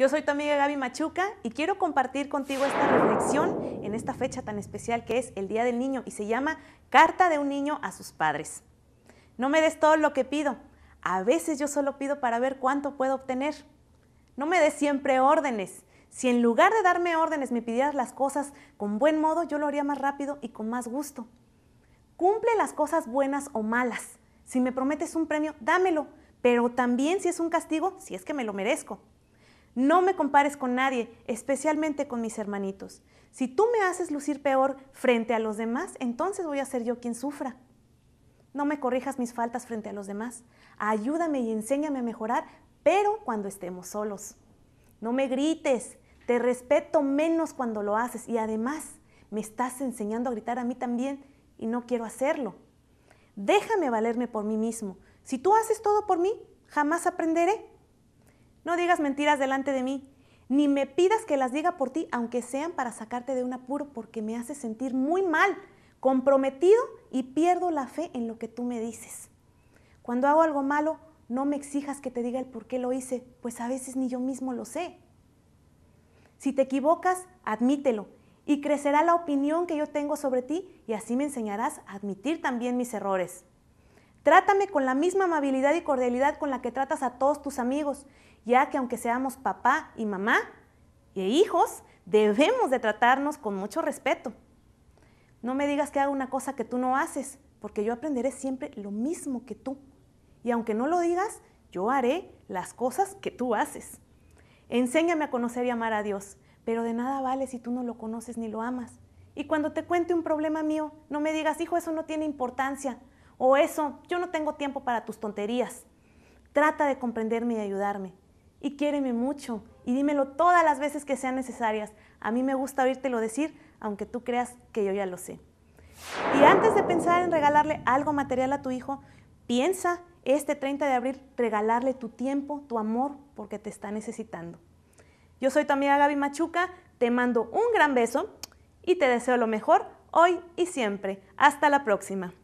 Yo soy tu amiga Gaby Machuca y quiero compartir contigo esta reflexión en esta fecha tan especial que es el Día del Niño y se llama Carta de un niño a sus padres. No me des todo lo que pido. A veces yo solo pido para ver cuánto puedo obtener. No me des siempre órdenes. Si en lugar de darme órdenes me pidieras las cosas con buen modo, yo lo haría más rápido y con más gusto. Cumple las cosas buenas o malas. Si me prometes un premio, dámelo, pero también si es un castigo, si es que me lo merezco. No me compares con nadie, especialmente con mis hermanitos. Si tú me haces lucir peor frente a los demás, entonces voy a ser yo quien sufra. No me corrijas mis faltas frente a los demás. Ayúdame y enséñame a mejorar, pero cuando estemos solos. No me grites, te respeto menos cuando lo haces y además me estás enseñando a gritar a mí también y no quiero hacerlo. Déjame valerme por mí mismo. Si tú haces todo por mí, jamás aprenderé. No digas mentiras delante de mí, ni me pidas que las diga por ti, aunque sean para sacarte de un apuro, porque me hace sentir muy mal, comprometido y pierdo la fe en lo que tú me dices. Cuando hago algo malo, no me exijas que te diga el por qué lo hice, pues a veces ni yo mismo lo sé. Si te equivocas, admítelo y crecerá la opinión que yo tengo sobre ti y así me enseñarás a admitir también mis errores. Trátame con la misma amabilidad y cordialidad con la que tratas a todos tus amigos, ya que aunque seamos papá y mamá e hijos, debemos de tratarnos con mucho respeto. No me digas que haga una cosa que tú no haces, porque yo aprenderé siempre lo mismo que tú. Y aunque no lo digas, yo haré las cosas que tú haces. Enséñame a conocer y amar a Dios, pero de nada vale si tú no lo conoces ni lo amas. Y cuando te cuente un problema mío, no me digas, hijo, eso no tiene importancia, o eso, yo no tengo tiempo para tus tonterías. Trata de comprenderme y ayudarme. Y quiéreme mucho y dímelo todas las veces que sean necesarias. A mí me gusta oírtelo decir, aunque tú creas que yo ya lo sé. Y antes de pensar en regalarle algo material a tu hijo, piensa este 30 de abril regalarle tu tiempo, tu amor, porque te está necesitando. Yo soy tu amiga Gaby Machuca, te mando un gran beso y te deseo lo mejor hoy y siempre. Hasta la próxima.